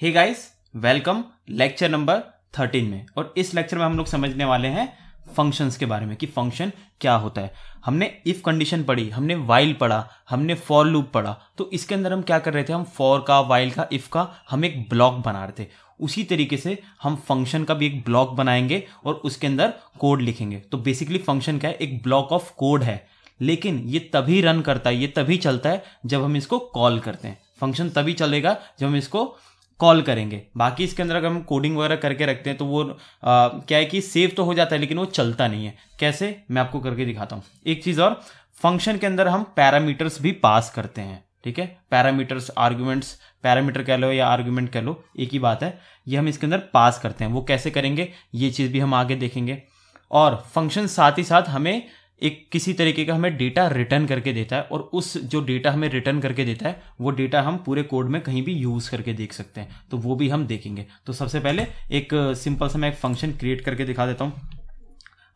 हे guys welcome lecture number thirteen में और इस लेक्चर में हम लोग समझने वाले हैं फंक्शंस के बारे में कि फंक्शन क्या होता है हमने इफ कंडीशन पढ़ी हमने वाइल पढ़ा हमने फॉर लूप पढ़ा तो इसके अंदर हम क्या कर रहे थे हम फॉर का वाइल का इफ का हम एक ब्लॉक बना रहे थे उसी तरीके से हम फंक्शन का भी एक ब्लॉक बनाएंगे और उसके अंदर कोड लिखेंगे तो बेसिकली फंक्शन क्या है एक ब्लॉक ऑफ कोड है लेकिन ये तभी रन करता है ये तभी चलता है जब हम इसको कॉल करते हैं फंक्शन तभी चलेगा जब हम इसको कॉल करेंगे बाकी इसके अंदर अगर हम कोडिंग वगैरह करके रखते हैं तो वो आ, क्या है कि सेव तो हो जाता है लेकिन वो चलता नहीं है कैसे मैं आपको करके दिखाता हूँ एक चीज़ और फंक्शन के अंदर हम पैरामीटर्स भी पास करते हैं ठीक है पैरामीटर्स आर्ग्यूमेंट्स पैरामीटर कह लो या आर्ग्यूमेंट कह लो एक ही बात है ये हम इसके अंदर पास करते हैं वो कैसे करेंगे ये चीज़ भी हम आगे देखेंगे और फंक्शन साथ ही साथ हमें एक किसी तरीके का हमें डेटा रिटर्न करके देता है और उस जो डेटा हमें रिटर्न करके देता है वो डेटा हम पूरे कोड में कहीं भी यूज़ करके देख सकते हैं तो वो भी हम देखेंगे तो सबसे पहले एक सिंपल सा मैं एक फंक्शन क्रिएट करके दिखा देता हूँ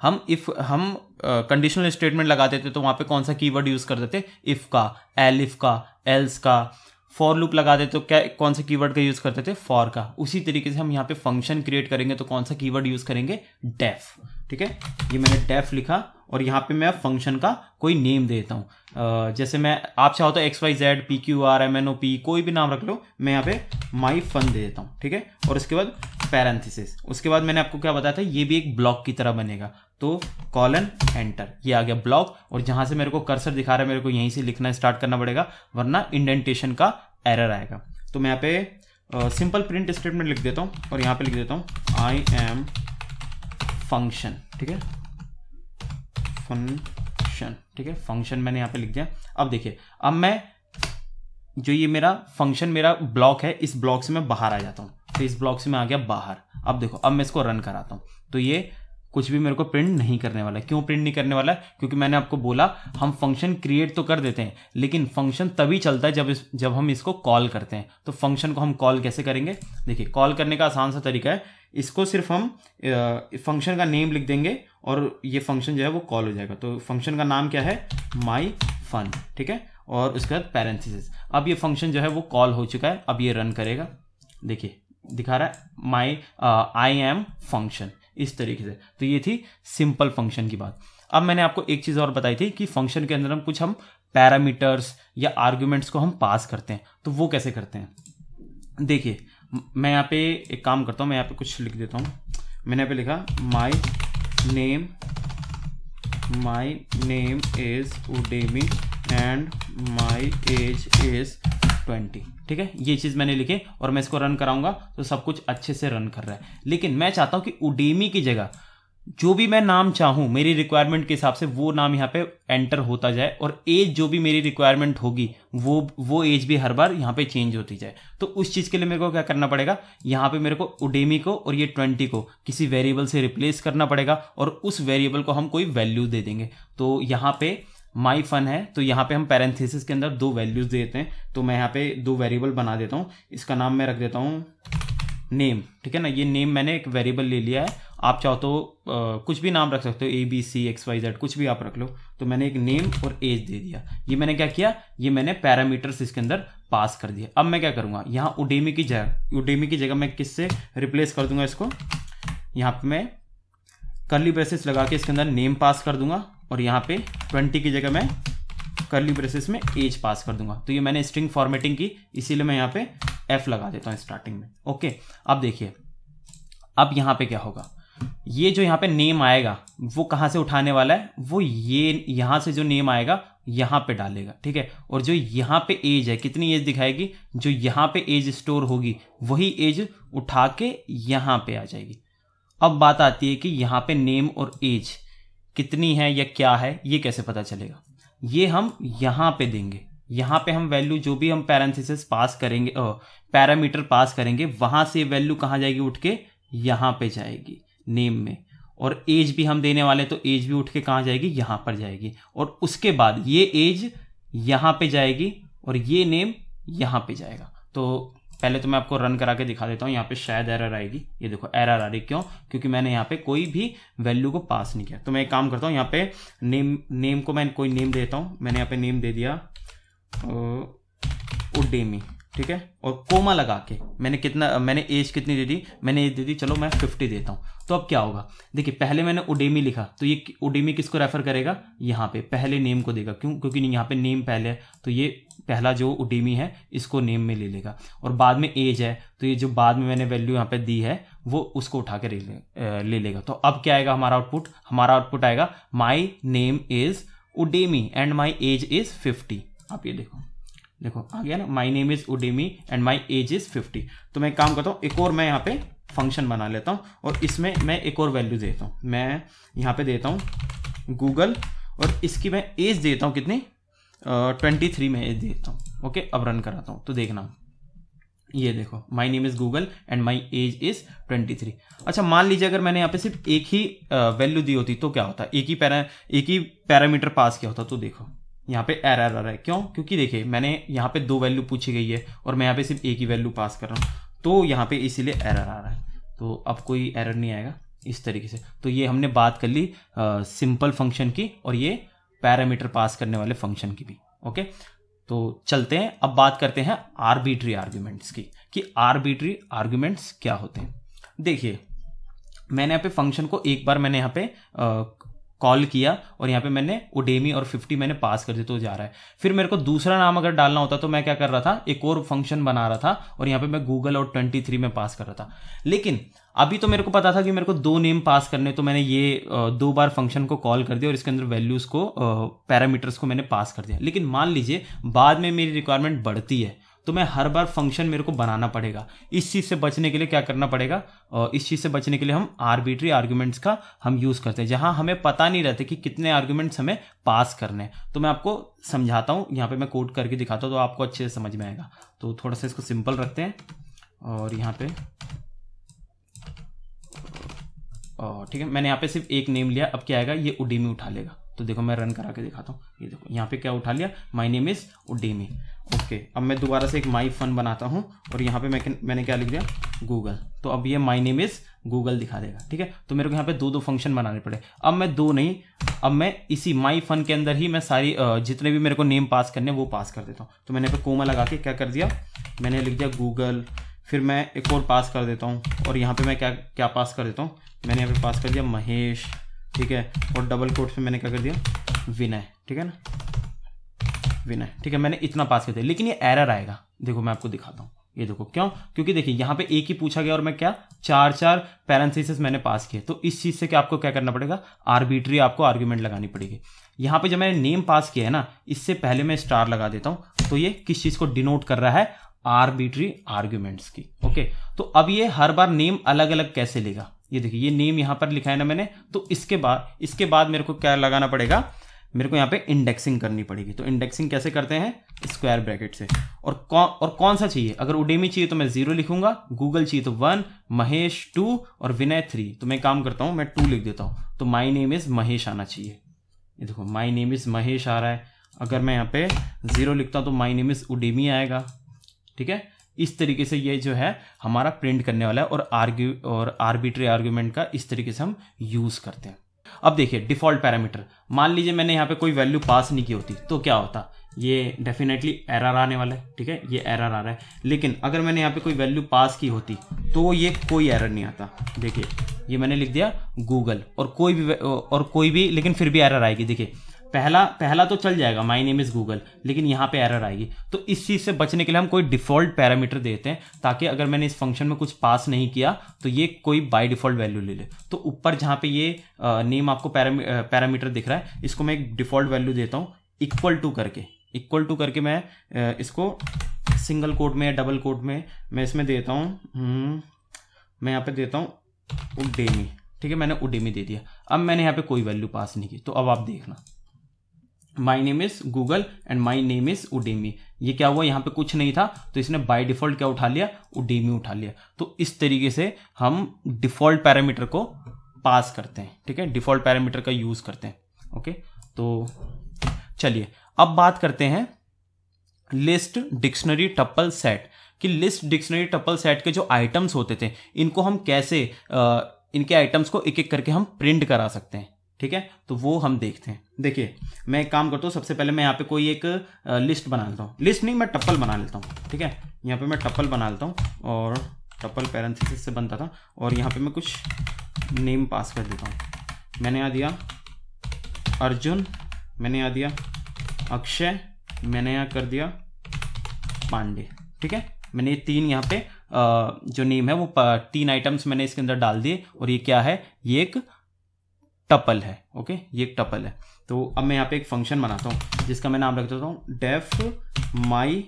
हम इफ़ हम कंडीशनल uh, स्टेटमेंट लगा देते तो वहाँ पे कौन सा कीवर्ड यूज़ कर देते इफ़ का एल इफ़ का एल्स का फॉर लूप लगा देते तो क्या कौन से कीवर्ड का यूज़ करते थे फॉर का उसी तरीके से हम यहाँ पे फंक्शन क्रिएट करेंगे तो कौन सा कीवर्ड यूज़ करेंगे डेफ ठीक है ये मैंने डेफ लिखा और यहाँ पे मैं फंक्शन का कोई नेम देता हूँ जैसे मैं आप चाहो तो X Y Z P Q R M N O P कोई भी नाम रख लो मैं यहाँ पे माई फन दे देता हूँ ठीक है और उसके बाद पैरेंथिस उसके बाद मैंने आपको क्या बताया था ये भी एक ब्लॉक की तरह बनेगा तो कॉलन एंटर ये आ गया ब्लॉक और जहाँ से मेरे को कर्सर दिखा रहा है मेरे को यहीं से लिखना स्टार्ट करना पड़ेगा वरना इंडेंटेशन का एरर आएगा तो मैं यहाँ पे सिंपल प्रिंट स्टेटमेंट लिख देता हूँ और यहाँ पे लिख देता हूँ आई एम फंक्शन ठीक है फंक्शन ठीक है फंक्शन मैंने यहाँ पे लिख दिया अब देखिए अब मैं जो ये मेरा फंक्शन मेरा ब्लॉक है इस ब्लॉक से मैं बाहर आ जाता हूँ तो इस ब्लॉक से मैं आ गया बाहर अब देखो अब मैं इसको रन कराता हूँ तो ये कुछ भी मेरे को प्रिंट नहीं करने वाला है क्यों प्रिंट नहीं करने वाला है क्योंकि मैंने आपको बोला हम फंक्शन क्रिएट तो कर देते हैं लेकिन फंक्शन तभी चलता है जब इस जब हम इसको कॉल करते हैं तो फंक्शन को हम कॉल कैसे करेंगे देखिए कॉल करने का आसान सा तरीका है इसको सिर्फ हम फंक्शन का नेम लिख देंगे और ये फंक्शन जो है वो कॉल हो जाएगा तो फंक्शन का नाम क्या है माई फन ठीक है और उसके बाद पैरेंथिस अब ये फंक्शन जो है वो कॉल हो चुका है अब ये रन करेगा देखिए दिखा रहा है माई आई एम फंक्शन इस तरीके से तो ये थी सिंपल फंक्शन की बात अब मैंने आपको एक चीज़ और बताई थी कि फंक्शन के अंदर हम कुछ हम पैरामीटर्स या आर्ग्यूमेंट्स को हम पास करते हैं तो वो कैसे करते हैं देखिए मैं यहाँ पे एक काम करता हूँ मैं यहाँ पे कुछ लिख देता हूँ मैंने यहाँ पे लिखा my name my name is Udemy and my age is twenty ठीक है ये चीज़ मैंने लिखी और मैं इसको रन कराऊंगा तो सब कुछ अच्छे से रन कर रहा है लेकिन मैं चाहता हूं कि उडेमी की जगह जो भी मैं नाम चाहूं मेरी रिक्वायरमेंट के हिसाब से वो नाम यहाँ पे एंटर होता जाए और एज जो भी मेरी रिक्वायरमेंट होगी वो वो एज भी हर बार यहाँ पे चेंज होती जाए तो उस चीज़ के लिए मेरे को क्या करना पड़ेगा यहाँ पे मेरे को उडेमी को और ये ट्वेंटी को किसी वेरिएबल से रिप्लेस करना पड़ेगा और उस वेरिएबल को हम कोई वैल्यू दे देंगे तो यहाँ पे माई फन है तो यहाँ पे हम पैरेंथिस के अंदर दो वैल्यूज देते हैं तो मैं यहाँ पे दो वेरिएबल बना देता हूँ इसका नाम मैं रख देता हूँ नेम ठीक है ना ये नेम मैंने एक वेरिएबल ले लिया है आप चाहो तो आ, कुछ भी नाम रख सकते हो A B C X Y Z कुछ भी आप रख लो तो मैंने एक नेम और एज दे दिया ये मैंने क्या किया ये मैंने पैरामीटर्स इसके अंदर पास कर दिया अब मैं क्या करूँगा यहाँ उडेमी की जगह उडेमी की जगह मैं से रिप्लेस कर दूंगा इसको यहाँ पे मैं करली ब्रेसेस लगा के इसके अंदर नेम पास कर दूंगा और यहाँ पे 20 की जगह मैं करली ब्रेसेस में एज पास कर दूंगा तो ये मैंने स्ट्रिंग फॉर्मेटिंग की इसीलिए मैं यहाँ पे एफ लगा देता हूँ स्टार्टिंग में ओके अब देखिए अब यहाँ पे क्या होगा ये जो यहाँ पे नेम आएगा वो कहाँ से उठाने वाला है वो ये यहाँ से जो नेम आएगा यहाँ पे डालेगा ठीक है और जो यहाँ पे एज है कितनी एज दिखाएगी जो यहाँ पे एज स्टोर होगी वही एज उठा के यहाँ पे आ जाएगी अब बात आती है कि यहाँ पे नेम और एज कितनी है या क्या है ये कैसे पता चलेगा ये हम यहाँ पे देंगे यहाँ पे हम वैल्यू जो भी हम पैरेंथिस पास करेंगे पैरामीटर पास करेंगे वहां से वैल्यू कहाँ जाएगी उठ के यहाँ पे जाएगी नेम में और एज भी हम देने वाले तो एज भी उठ के कहाँ जाएगी यहाँ पर जाएगी और उसके बाद ये एज यहाँ पे जाएगी और ये नेम यहाँ पे जाएगा तो पहले तो मैं आपको रन करा के दिखा देता हूँ यहाँ पे शायद एरर आएगी ये देखो एरर आ रही क्यों क्योंकि मैंने यहाँ पे कोई भी वैल्यू को पास नहीं किया तो मैं एक काम करता हूँ यहाँ पे नेम नेम को मैं कोई नेम देता हूँ मैंने यहाँ पे नेम दे दिया उडेमी ठीक है और कोमा लगा के मैंने कितना मैंने एज कितनी दे दी मैंने एज दे दी चलो मैं फिफ्टी देता हूँ तो अब क्या होगा देखिए पहले मैंने उडेमी लिखा तो ये उडेमी किसको रेफर करेगा यहाँ पे पहले नेम को देगा क्यों क्योंकि यहाँ पे नेम पहले है तो ये पहला जो उडेमी है इसको नेम में ले लेगा और बाद में एज है तो ये जो बाद में मैंने वैल्यू यहाँ पे दी है वो उसको उठा के ले, ले लेगा तो अब क्या आएगा हमारा आउटपुट हमारा आउटपुट आएगा my name is Udemy and my age is fifty आप ये देखो देखो आ गया ना my name is Udemy and my age is fifty तो मैं काम करता हूँ एक और मैं यहाँ पे फंक्शन बना लेता हूँ और इसमें मैं एक और वैल्यू देता हूँ मैं यहाँ पे देता हूँ गूगल और इसकी मैं एज देता हूँ कितनी ट्वेंटी थ्री में एज देता हूँ ओके अब रन कराता हूँ तो देखना ये देखो my name is Google and my age is twenty three अच्छा मान लीजिए अगर मैंने यहाँ पे सिर्फ एक ही वैल्यू दी होती तो क्या होता एक ही पैरा एक ही पैरामीटर पास किया होता तो देखो यहाँ पे एरर आ रहा है क्यों क्योंकि देखिए मैंने यहाँ पे दो वैल्यू पूछी गई है और मैं यहाँ पे सिर्फ एक ही वैल्यू पास कर रहा हूँ तो यहाँ पे इसीलिए एरर आ रहा है तो अब कोई एरर नहीं आएगा इस तरीके से तो ये हमने बात कर ली सिंपल फंक्शन की और ये पैरामीटर पास करने वाले फंक्शन की भी ओके तो चलते हैं अब बात करते हैं आर्बिट्री आर्ग्यूमेंट्स की कि आर्बिट्री आर्ग्यूमेंट्स क्या होते हैं देखिए मैंने यहाँ पे फंक्शन को एक बार मैंने यहाँ पे कॉल किया और यहाँ पे मैंने उडेमी और फिफ्टी मैंने पास कर दिया तो जा रहा है फिर मेरे को दूसरा नाम अगर डालना होता तो मैं क्या कर रहा था एक और फंक्शन बना रहा था और यहाँ पे मैं गूगल और ट्वेंटी थ्री में पास कर रहा था लेकिन अभी तो मेरे को पता था कि मेरे को दो नेम पास करने तो मैंने ये दो बार फंक्शन को कॉल कर दिया और इसके अंदर वैल्यूज़ को पैरामीटर्स को मैंने पास कर दिया लेकिन मान लीजिए बाद में मेरी रिक्वायरमेंट बढ़ती है तो मैं हर बार फंक्शन मेरे को बनाना पड़ेगा इस चीज़ से बचने के लिए क्या करना पड़ेगा और इस चीज़ से बचने के लिए हम आर्बिट्री आर्ग्यूमेंट्स का हम यूज़ करते हैं जहाँ हमें पता नहीं रहता कि कितने आर्ग्यूमेंट्स हमें पास करने हैं तो मैं आपको समझाता हूँ यहाँ पर मैं कोड करके दिखाता हूँ तो आपको अच्छे से समझ में आएगा तो थोड़ा सा इसको सिंपल रखते हैं और यहाँ पर और ठीक है मैंने यहाँ पे सिर्फ एक नेम लिया अब क्या आएगा ये उडी में उठा लेगा तो देखो मैं रन करा के दिखाता हूँ ये देखो यहाँ पे क्या उठा लिया my name is Udemy okay अब मैं दोबारा से एक माई फन बनाता हूँ और यहाँ पे मैं मैंने क्या लिख दिया गूगल तो अब ये माई नेम इज़ गूगल दिखा देगा ठीक है तो मेरे को यहाँ पे दो दो फंक्शन बनाने पड़े अब मैं दो नहीं अब मैं इसी माई फन के अंदर ही मैं सारी जितने भी मेरे को नेम पास करने वो पास कर देता हूँ तो मैंने पे कोमा लगा के क्या कर दिया मैंने लिख दिया गूगल फिर मैं एक और पास कर देता हूँ और यहाँ पे मैं क्या क्या पास कर देता हूँ मैंने यहाँ पे पास कर दिया महेश ठीक है और डबल कोर्ट में मैंने क्या कर दिया विनय ठीक है ना विनय ठीक है मैंने इतना पास किया लेकिन ये एरर आएगा देखो मैं आपको दिखाता हूँ ये देखो क्यों क्योंकि देखिए यहाँ पे एक ही पूछा गया और मैं क्या चार चार पैरेंसिस मैंने पास किए तो इस चीज से क्या आपको क्या करना पड़ेगा आर्बिट्री आपको आर्ग्यूमेंट लगानी पड़ेगी यहाँ पे जब मैंने नेम पास किया है ना इससे पहले मैं स्टार लगा देता हूँ तो ये किस चीज को डिनोट कर रहा है आर्बिट्री आर्ग्यूमेंट्स की ओके तो अब ये हर बार नेम अलग अलग कैसे लेगा ये देखिए ये नेम यहाँ पर लिखा है ना मैंने तो इसके बाद इसके बाद मेरे को क्या लगाना पड़ेगा मेरे को यहाँ पे इंडेक्सिंग करनी पड़ेगी तो इंडेक्सिंग कैसे करते हैं स्क्वायर ब्रैकेट से और कौन और कौन सा चाहिए अगर उडेमी चाहिए तो मैं जीरो लिखूंगा गूगल चाहिए तो वन महेश टू और विनय थ्री तो मैं काम करता हूँ मैं टू लिख देता हूँ तो माई नेम इज़ महेश आना चाहिए ये देखो माई नेम इज़ महेश आ रहा है अगर मैं यहाँ पे जीरो लिखता हूँ तो माई नेम इज़ उडेमी आएगा ठीक है इस तरीके से ये जो है हमारा प्रिंट करने वाला है और आर्ग्यू और आर्बिट्री आर्ग्यूमेंट का इस तरीके से हम यूज़ करते हैं अब देखिए डिफॉल्ट पैरामीटर मान लीजिए मैंने यहाँ पे कोई वैल्यू पास नहीं की होती तो क्या होता ये डेफिनेटली एरर आने वाला है ठीक है ये एरर आ रहा है लेकिन अगर मैंने यहाँ पे कोई वैल्यू पास की होती तो ये कोई एरर नहीं आता देखिए ये मैंने लिख दिया गूगल और कोई भी और कोई भी लेकिन फिर भी एरर आएगी देखिए पहला पहला तो चल जाएगा माई नेम इज़ गूगल लेकिन यहाँ पे एरर आएगी तो इस चीज़ से बचने के लिए हम कोई डिफ़ॉल्ट पैरामीटर देते हैं ताकि अगर मैंने इस फंक्शन में कुछ पास नहीं किया तो ये कोई बाय डिफ़ॉल्ट वैल्यू ले ले तो ऊपर जहाँ पे ये नेम आपको पैरामीटर दिख रहा है इसको मैं एक डिफ़ॉल्ट वैल्यू देता हूँ इक्वल टू करके इक्वल टू करके मैं इसको सिंगल कोड में या डबल कोड में मैं इसमें देता हूँ हम्म, मैं यहाँ पर देता हूँ उडेमी ठीक है मैंने उडेमी दे दिया अब मैंने यहाँ पर कोई वैल्यू पास नहीं की तो अब आप देखना my name is Google and my name is Udemy ये क्या हुआ यहाँ पे कुछ नहीं था तो इसने बाय डिफॉल्ट क्या उठा लिया उडेमी उठा लिया तो इस तरीके से हम डिफॉल्ट पैरामीटर को पास करते हैं ठीक है डिफॉल्ट पैरामीटर का यूज करते हैं ओके तो चलिए अब बात करते हैं लिस्ट डिक्शनरी टप्पल सेट कि लिस्ट डिक्शनरी टप्पल सेट के जो आइटम्स होते थे इनको हम कैसे आ, इनके आइटम्स को एक एक करके हम प्रिंट करा सकते हैं ठीक है तो वो हम देखते हैं देखिए मैं एक काम करता हूँ सबसे पहले मैं यहाँ पे कोई एक लिस्ट बना लेता हूँ लिस्ट नहीं मैं टप्पल बना लेता हूँ ठीक है यहाँ पे मैं टप्पल बना लेता हूँ और टप्पल पैरेंथिस से बनता था और यहाँ पे मैं कुछ नेम पास कर देता हूँ मैंने यहाँ दिया अर्जुन मैंने यहाँ दिया अक्षय मैंने यहाँ कर दिया पांडे ठीक है मैंने ये तीन यहाँ पे जो नेम है वो तीन आइटम्स मैंने इसके अंदर डाल दिए और ये क्या है ये एक टपल है ओके ये एक टपल है तो अब मैं यहाँ पे एक फंक्शन बनाता हूँ जिसका मैं नाम रख देता हूँ डेफ माई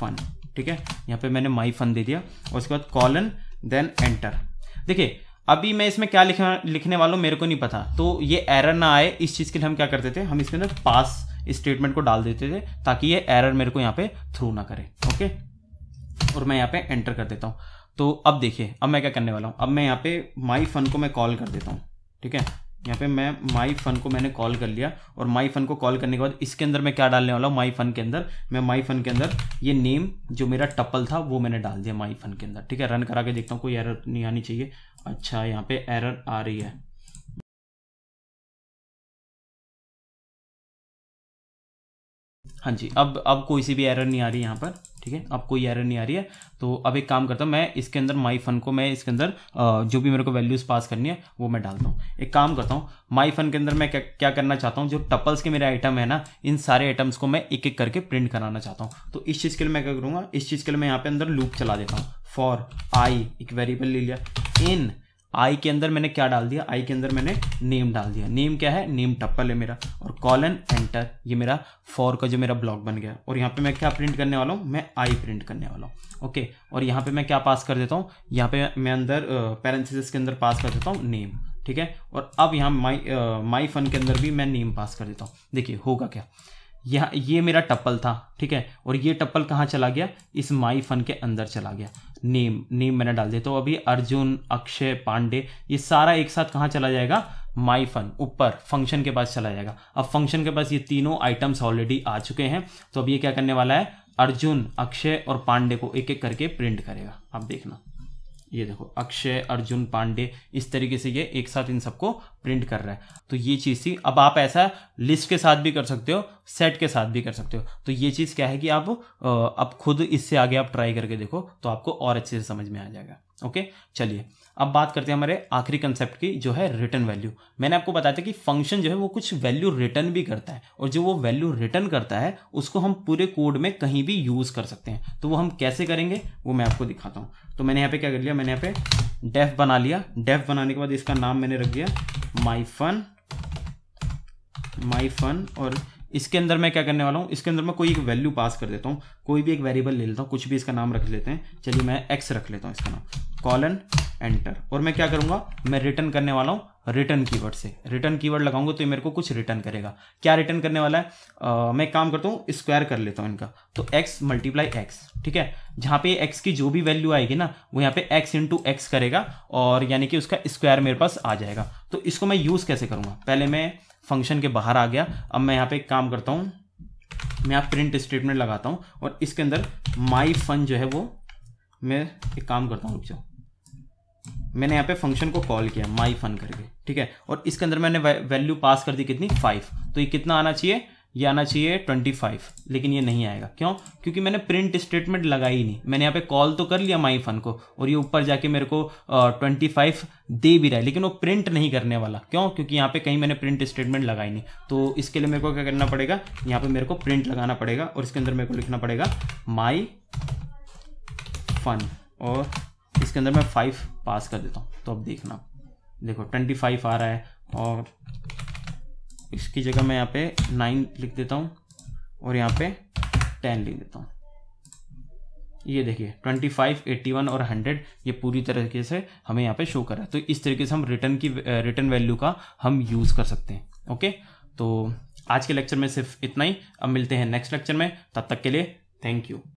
फन ठीक है यहाँ पे मैंने माई फन दे दिया और उसके बाद कॉलन देन एंटर देखिए अभी मैं इसमें क्या लिखा लिखने वाला हूँ मेरे को नहीं पता तो ये एरर ना आए इस चीज़ के लिए हम क्या करते थे हम इसके अंदर पास स्टेटमेंट को डाल देते थे ताकि ये एरर मेरे को यहाँ पे थ्रू ना करे ओके और मैं यहाँ पे एंटर कर देता हूँ तो अब देखिए अब मैं क्या करने वाला हूँ अब मैं यहाँ पे माई फन को मैं कॉल कर देता हूँ ठीक है यहाँ पे मैं माई फन को मैंने कॉल कर लिया और माई फन को कॉल करने के बाद इसके अंदर मैं क्या डालने वाला हूँ माई फन के अंदर मैं माई फन के अंदर ये नेम जो मेरा टपल था वो मैंने डाल दिया माई फन के अंदर ठीक है रन करा के देखता हूँ कोई एरर नहीं आनी चाहिए अच्छा यहाँ पे एरर आ रही है हाँ जी अब अब कोई सी भी एरर नहीं आ रही यहाँ पर ठीक है अब कोई एरर नहीं आ रही है तो अब एक काम करता हूँ मैं इसके अंदर माई फन को मैं इसके अंदर जो भी मेरे को वैल्यूज़ पास करनी है वो मैं डालता हूँ एक काम करता हूँ माई फन के अंदर मैं क्या, क्या करना चाहता हूँ जो टपल्स के मेरे आइटम है ना इन सारे आइटम्स को मैं एक एक करके प्रिंट कराना चाहता हूँ तो इस चीज़ के लिए मैं क्या करूँगा इस चीज़ के लिए मैं यहाँ पे अंदर लूप चला देता हूँ फॉर आई एक वेरिएबल ले लिया इन आई के अंदर मैंने क्या डाल दिया आई के अंदर मैंने नेम डाल दिया नेम क्या है नेम टप्पल है मेरा और कॉलन एंटर ये मेरा फॉर का जो मेरा ब्लॉक बन गया और यहाँ पे मैं क्या प्रिंट करने वाला हूँ मैं आई प्रिंट करने वाला हूँ ओके और यहाँ पे मैं क्या पास कर देता हूँ यहाँ पे मैं अंदर पैरेंथिस के अंदर पास कर देता हूँ नेम ठीक है और अब यहाँ माई माई फन के अंदर भी मैं नेम पास कर देता हूँ देखिए होगा क्या यहाँ ये मेरा टप्पल था ठीक है और ये टप्पल कहाँ चला गया इस माई फन के अंदर चला गया नेम नेम मैंने डाल दिया तो अभी अर्जुन अक्षय पांडे ये सारा एक साथ कहाँ चला जाएगा माई फन ऊपर फंक्शन के पास चला जाएगा अब फंक्शन के पास ये तीनों आइटम्स ऑलरेडी आ चुके हैं तो अब ये क्या करने वाला है अर्जुन अक्षय और पांडे को एक एक करके प्रिंट करेगा आप देखना ये देखो अक्षय अर्जुन पांडे इस तरीके से ये एक साथ इन सबको प्रिंट कर रहा है तो ये चीज़ थी अब आप ऐसा लिस्ट के साथ भी कर सकते हो सेट के साथ भी कर सकते हो तो ये चीज़ क्या है कि आप अब खुद इससे आगे आप ट्राई करके देखो तो आपको और अच्छे से समझ में आ जाएगा ओके चलिए अब बात करते हैं हमारे आखिरी कंसेप्ट की जो है रिटर्न वैल्यू मैंने आपको बताया था कि फंक्शन जो है वो कुछ वैल्यू रिटर्न भी करता है और जो वो वैल्यू रिटर्न करता है उसको हम पूरे कोड में कहीं भी यूज़ कर सकते हैं तो वो हम कैसे करेंगे वो मैं आपको दिखाता हूँ तो मैंने यहाँ पे क्या कर लिया मैंने यहाँ पे डेफ बना लिया डेफ बनाने के बाद इसका नाम मैंने रख दिया माई फन माई फन और इसके अंदर मैं क्या करने वाला हूँ इसके अंदर मैं कोई एक वैल्यू पास कर देता हूँ कोई भी एक वेरिएबल ले लेता हूँ कुछ भी इसका नाम रख लेते हैं चलिए मैं एक्स रख लेता हूँ इसका नाम कॉलन एंटर और मैं क्या करूँगा मैं रिटर्न करने वाला हूँ रिटर्न कीवर्ड से रिटर्न कीवर्ड लगाऊंगा तो ये मेरे को कुछ रिटर्न करेगा क्या रिटर्न करने वाला है आ, मैं काम करता हूँ स्क्वायर कर लेता हूँ इनका तो x मल्टीप्लाई एक्स ठीक है जहाँ पे x की जो भी वैल्यू आएगी ना वो यहाँ पे x इंटू एक्स करेगा और यानी कि उसका स्क्वायर मेरे पास आ जाएगा तो इसको मैं यूज़ कैसे करूँगा पहले मैं फंक्शन के बाहर आ गया अब मैं यहाँ पे एक काम करता हूँ मैं यहाँ प्रिंट स्टेटमेंट लगाता हूँ और इसके अंदर माई फन जो है वो मैं एक काम करता हूँ रुक मैंने यहाँ पे फंक्शन को कॉल किया माई फन करके ठीक है और इसके अंदर मैंने वैल्यू पास कर दी कितनी फाइव तो ये कितना आना चाहिए ये आना चाहिए ट्वेंटी फाइव लेकिन ये नहीं आएगा क्यों क्योंकि मैंने प्रिंट स्टेटमेंट लगाई नहीं मैंने यहाँ पे कॉल तो कर लिया माई फन को और ये ऊपर जाके मेरे को ट्वेंटी फाइव दे भी रहा है लेकिन वो प्रिंट नहीं करने वाला क्यों क्योंकि यहाँ पे कहीं मैंने प्रिंट स्टेटमेंट लगाई नहीं तो इसके लिए मेरे को क्या करना पड़ेगा यहाँ पे मेरे को प्रिंट लगाना पड़ेगा और इसके अंदर मेरे को लिखना पड़ेगा माई फन और इसके अंदर मैं फाइव पास कर देता हूँ तो अब देखना देखो ट्वेंटी फाइव आ रहा है और इसकी जगह मैं यहाँ पे नाइन लिख देता हूँ और यहाँ पे टेन लिख देता हूँ ये देखिए ट्वेंटी फाइव एट्टी वन और हंड्रेड ये पूरी तरीके से हमें यहाँ पे शो कर रहा है तो इस तरीके से हम रिटर्न की रिटर्न वैल्यू का हम यूज़ कर सकते हैं ओके तो आज के लेक्चर में सिर्फ इतना ही अब मिलते हैं नेक्स्ट लेक्चर में तब तक के लिए थैंक यू